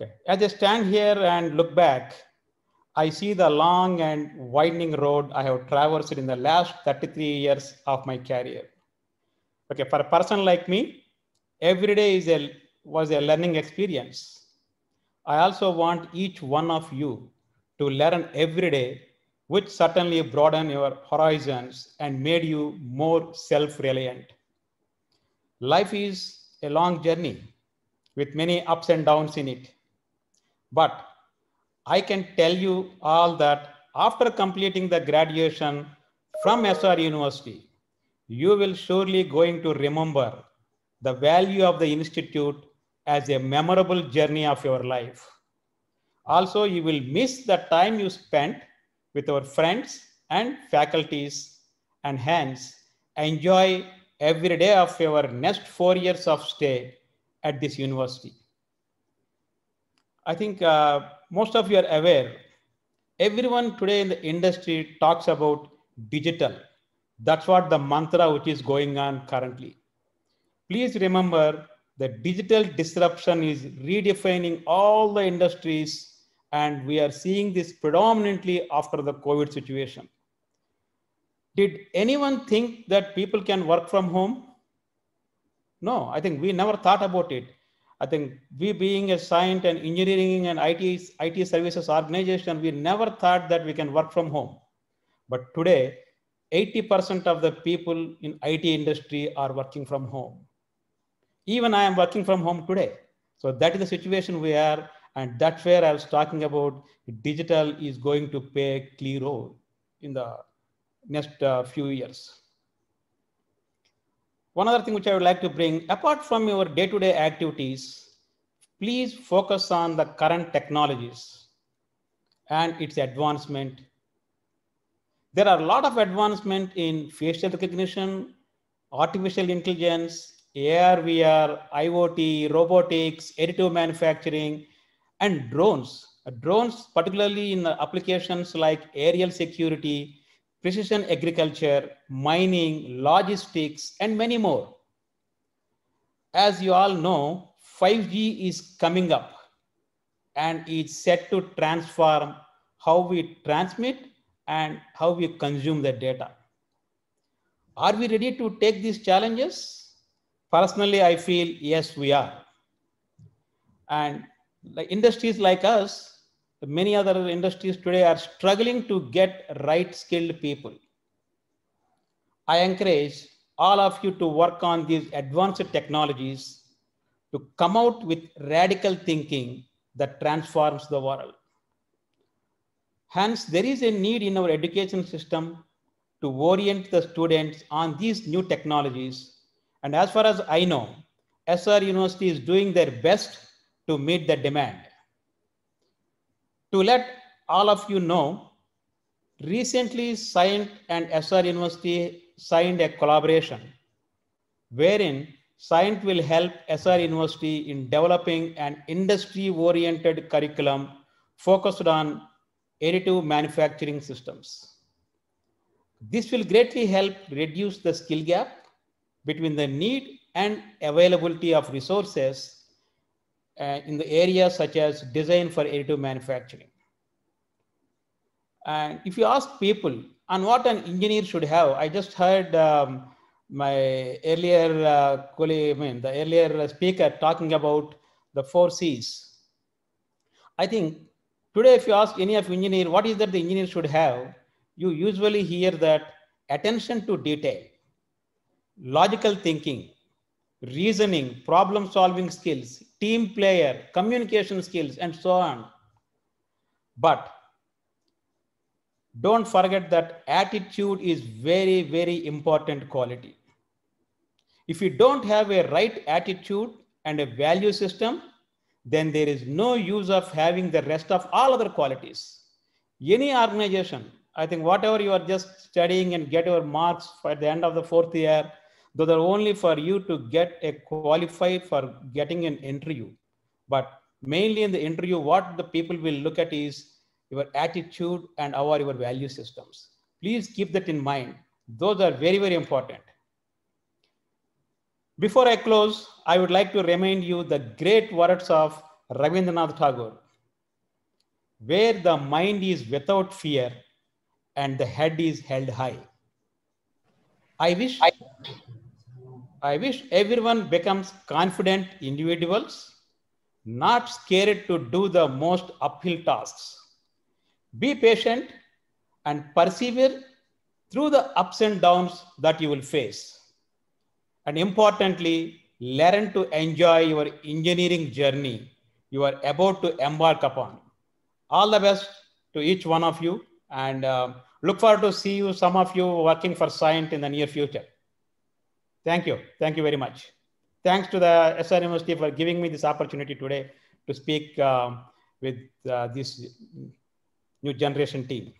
Okay. As I stand here and look back, I see the long and winding road I have traversed in the last 33 years of my career. Okay, for a person like me, every day is a, was a learning experience. I also want each one of you to learn every day, which certainly broadened your horizons and made you more self reliant. Life is a long journey with many ups and downs in it but I can tell you all that after completing the graduation from SR University, you will surely going to remember the value of the institute as a memorable journey of your life. Also, you will miss the time you spent with our friends and faculties and hence enjoy every day of your next four years of stay at this university. I think uh, most of you are aware, everyone today in the industry talks about digital. That's what the mantra which is going on currently. Please remember that digital disruption is redefining all the industries and we are seeing this predominantly after the COVID situation. Did anyone think that people can work from home? No, I think we never thought about it. I think we being a science and engineering and IT, IT services organization, we never thought that we can work from home. But today, 80% of the people in IT industry are working from home. Even I am working from home today. So that is the situation we are. And that's where I was talking about digital is going to play a key role in the next uh, few years one other thing which I would like to bring, apart from your day-to-day activities, please focus on the current technologies and its advancement. There are a lot of advancement in facial recognition, artificial intelligence, AR, VR, IoT, robotics, additive manufacturing, and drones. Drones, particularly in applications like aerial security, precision agriculture, mining, logistics, and many more. As you all know, 5G is coming up and it's set to transform how we transmit and how we consume the data. Are we ready to take these challenges? Personally, I feel yes, we are. And the industries like us many other industries today are struggling to get right skilled people. I encourage all of you to work on these advanced technologies to come out with radical thinking that transforms the world. Hence, there is a need in our education system to orient the students on these new technologies. And as far as I know, SR University is doing their best to meet the demand. To let all of you know, recently Scient and SR University signed a collaboration wherein Scient will help SR University in developing an industry-oriented curriculum focused on additive manufacturing systems. This will greatly help reduce the skill gap between the need and availability of resources uh, in the areas such as design for additive manufacturing. And if you ask people on what an engineer should have, I just heard um, my earlier uh, colleague, I mean, the earlier speaker talking about the four C's. I think today, if you ask any of engineer, what is that the engineer should have? You usually hear that attention to detail, logical thinking, reasoning, problem solving skills, team player, communication skills, and so on. But don't forget that attitude is very, very important quality. If you don't have a right attitude and a value system, then there is no use of having the rest of all other qualities. Any organization, I think whatever you are just studying and get your marks for the end of the fourth year, those are only for you to get a qualify for getting an interview. But mainly in the interview, what the people will look at is your attitude and our your value systems. Please keep that in mind. Those are very, very important. Before I close, I would like to remind you the great words of Rabindranath Tagore, where the mind is without fear and the head is held high. I wish I wish everyone becomes confident individuals, not scared to do the most uphill tasks. Be patient and persevere through the ups and downs that you will face. And importantly, learn to enjoy your engineering journey you are about to embark upon. All the best to each one of you and uh, look forward to see you, some of you working for Scient in the near future. Thank you. Thank you very much. Thanks to the SR University for giving me this opportunity today to speak um, with uh, this new generation team.